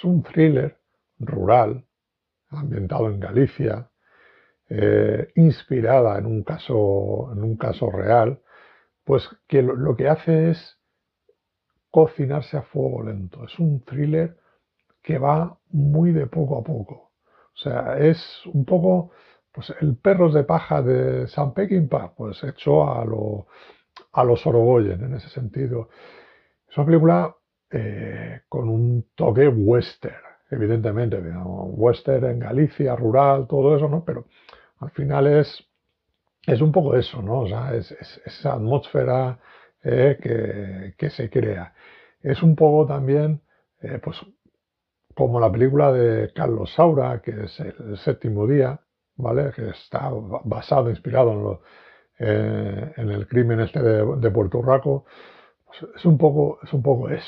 Es un thriller rural, ambientado en Galicia, eh, inspirada en un, caso, en un caso real, pues que lo, que hace es cocinarse a fuego lento. Es un thriller que va muy de poco a poco. O sea, es un poco pues el perros de paja de San Peckinpah, pues hecho a, a los Orogoyen en ese sentido. Es una película eh, con un toque western, evidentemente, western en Galicia, rural, todo eso, ¿no? Pero al final es, es un poco eso, ¿no? esa atmósfera eh, que, se crea. Es un poco también, eh, pues, como la película de Carlos Saura, que es El, séptimo día, ¿vale? Que está basado, inspirado en, el crimen este de, Puerto Rico. Pues, es, un poco, es un poco eso.